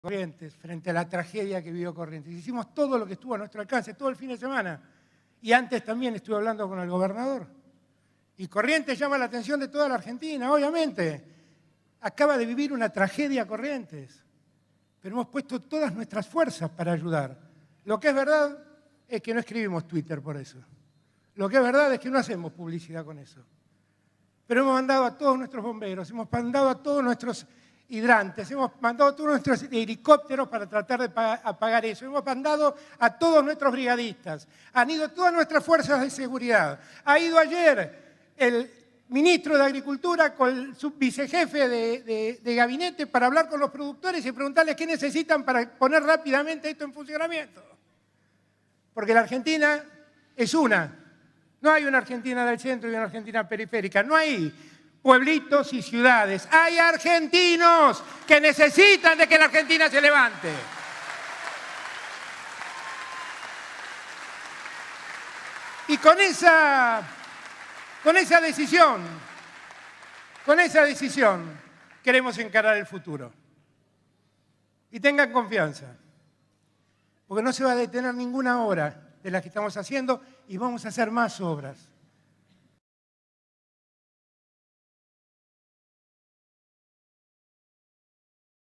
Corrientes, frente a la tragedia que vivió Corrientes. Hicimos todo lo que estuvo a nuestro alcance, todo el fin de semana. Y antes también estuve hablando con el gobernador. Y Corrientes llama la atención de toda la Argentina, obviamente. Acaba de vivir una tragedia Corrientes. Pero hemos puesto todas nuestras fuerzas para ayudar. Lo que es verdad es que no escribimos Twitter por eso. Lo que es verdad es que no hacemos publicidad con eso. Pero hemos mandado a todos nuestros bomberos, hemos mandado a todos nuestros hidrantes, hemos mandado todos nuestros helicópteros para tratar de apagar eso, hemos mandado a todos nuestros brigadistas, han ido todas nuestras fuerzas de seguridad, ha ido ayer el ministro de Agricultura con su vicejefe de gabinete para hablar con los productores y preguntarles qué necesitan para poner rápidamente esto en funcionamiento. Porque la Argentina es una, no hay una Argentina del centro y una Argentina periférica, no hay pueblitos y ciudades. Hay argentinos que necesitan de que la Argentina se levante. Y con esa, con esa decisión, con esa decisión queremos encarar el futuro. Y tengan confianza, porque no se va a detener ninguna obra de las que estamos haciendo y vamos a hacer más obras.